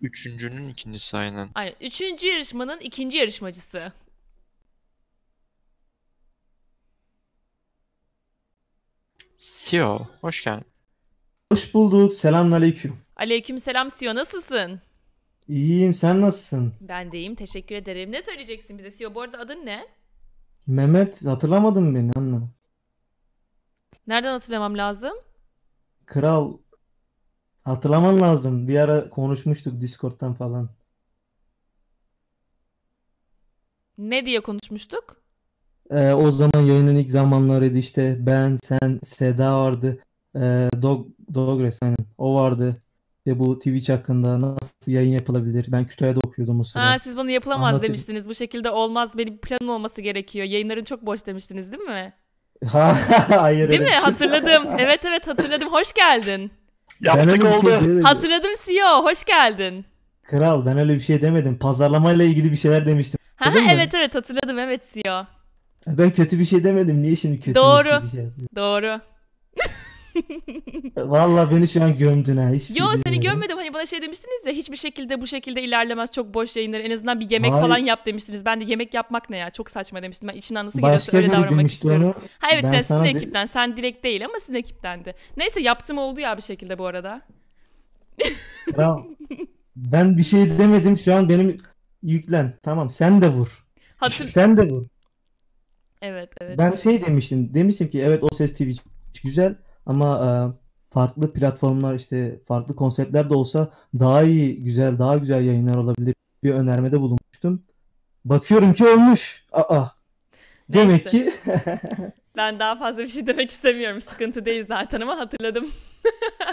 Üçüncünün ikincisi aynen. Aynen. Üçüncü yarışmanın ikinci yarışmacısı. CEO hoş geldin. Hoş bulduk. Selamünaleyküm. Aleyküm selam CEO Nasılsın? İyiyim. Sen nasılsın? Ben de iyiyim. Teşekkür ederim. Ne söyleyeceksin bize CEO Bu arada adın ne? Mehmet. Hatırlamadın beni anne. Nereden hatırlamam lazım? Kral Hatırlaman lazım. Bir ara konuşmuştuk Discord'dan falan. Ne diye konuşmuştuk? Ee, o zaman yayının ilk zamanlarıydı işte ben, sen, Seda vardı. Ee, Dog, Dogres aynen. O vardı. İşte bu Twitch hakkında nasıl yayın yapılabilir? Ben Kütahya'da okuyordum o sırada. Ha, siz bunu yapılamaz Anlatayım. demiştiniz. Bu şekilde olmaz. Benim planım olması gerekiyor. Yayınların çok boş demiştiniz değil mi? Ha Hayır. Değil mi? Şey. Hatırladım. evet evet hatırladım. Hoş geldin. Yaptık şey oldu. Şey Hatırladım CEO. Hoş geldin. Kral ben öyle bir şey demedim. Pazarlamayla ilgili bir şeyler demiştim. Ha, ha, evet evet hatırladım evet CEO. Ben kötü bir şey demedim. Niye şimdi kötü Doğru. bir şey Doğru, Doğru. Valla beni şu an gömdün ha. Hiç Yo seni yani. gömmedim hani bana şey demiştiniz ya hiçbir şekilde bu şekilde ilerlemez çok boş yayınlar en azından bir yemek Hayır. falan yap demiştiniz. Ben de yemek yapmak ne ya çok saçma demiştim ben içimden nasıl geliyorsa öyle davranmak istiyorum. Ha evet ben sen sizin de... sen direkt değil ama sizin ekiptendi. Neyse yaptım oldu ya bir şekilde bu arada. Tamam. ben bir şey demedim şu an benim yüklen tamam sen de vur. Hatır... Sen de vur. Evet evet. Ben şey demiştim demiştim ki evet o ses TV güzel ama e, farklı platformlar işte farklı konseptler de olsa daha iyi güzel daha güzel yayınlar olabilir bir önermede bulunmuştum. Bakıyorum ki olmuş. Aa. Demek Neyse. ki Ben daha fazla bir şey demek istemiyorum. Sıkıntı değil zaten ama hatırladım.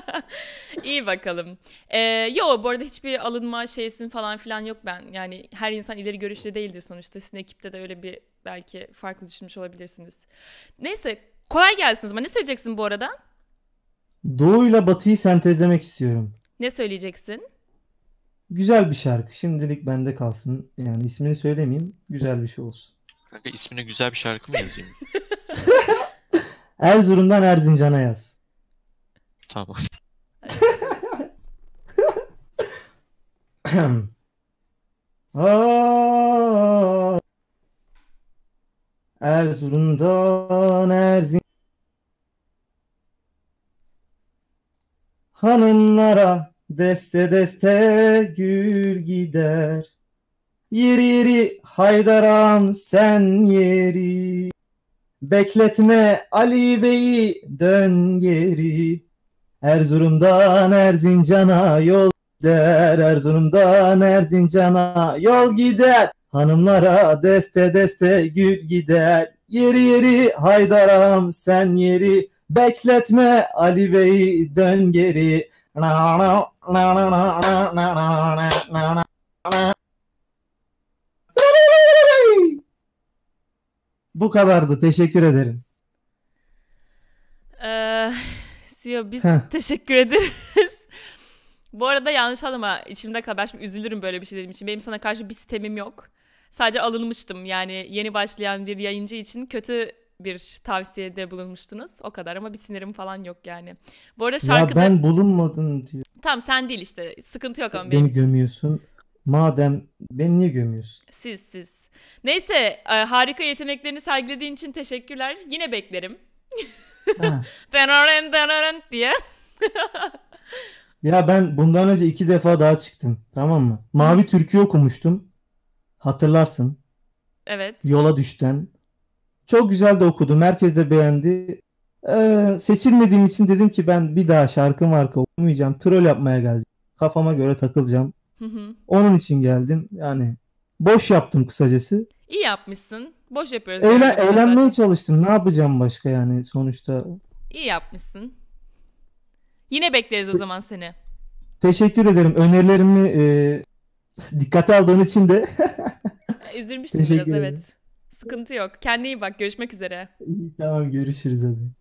İyi bakalım. Ee, yo bu arada hiçbir alınma şeysin falan filan yok ben. Yani her insan ileri görüşlü değildir sonuçta. Sizin ekipte de öyle bir belki farklı düşünmüş olabilirsiniz. Neyse Kolay gelsin o Ne söyleyeceksin bu arada? Doğuyla batıyı sentezlemek istiyorum. Ne söyleyeceksin? Güzel bir şarkı. Şimdilik bende kalsın. Yani ismini söylemeyeyim. Güzel bir şey olsun. Kanka ismine güzel bir şarkı mı yazayım? Erzurum'dan Erzincan'a yaz. Tamam. Aa, ah, Erzurum'dan Erzin Hanımlara deste deste gül gider Yeri yeri haydaram sen yeri Bekletme Ali Bey'i dön geri Erzurum'dan Erzincan'a yol gider Erzurum'dan Erzincan'a yol gider Hanımlara deste deste gül gider. Yeri yeri haydaram sen yeri. Bekletme Ali Bey'i dön geri. Bu kadardı. Teşekkür ederim. Ee, biz Heh. teşekkür ederiz. Bu arada yanlış anlama içimde kal. üzülürüm böyle bir şey dediğim için. Benim sana karşı bir sistemim yok. Sadece alınmıştım yani yeni başlayan bir yayıncı için kötü bir tavsiyede bulunmuştunuz. O kadar ama bir sinirim falan yok yani. Bu arada şarkıda... Ya ben bulunmadım diyor. Tamam sen değil işte. Sıkıntı yok ama benim Beni gömüyorsun. Madem beni niye gömüyorsun? Siz siz. Neyse e, harika yeteneklerini sergilediğin için teşekkürler. Yine beklerim. Denaren denaren diye. ya ben bundan önce iki defa daha çıktım. Tamam mı? Mavi Türk'ü okumuştum. Hatırlarsın. Evet. Yola düşten. Çok güzel de okudu, Herkes de beğendi. Ee, seçilmediğim için dedim ki ben bir daha şarkı marka okumayacağım. Troll yapmaya geleceğim. Kafama göre takılacağım. Hı hı. Onun için geldim. Yani boş yaptım kısacası. İyi yapmışsın. Boş yapıyoruz. Eğlen, eğlenmeye zaten. çalıştım. Ne yapacağım başka yani sonuçta. İyi yapmışsın. Yine bekleriz o zaman seni. Teşekkür ederim. Önerilerimi e, Dikkate aldığın için de. Üzülmüştüm biraz evet. Sıkıntı yok. Kendine iyi bak. Görüşmek üzere. İyi, tamam görüşürüz hadi.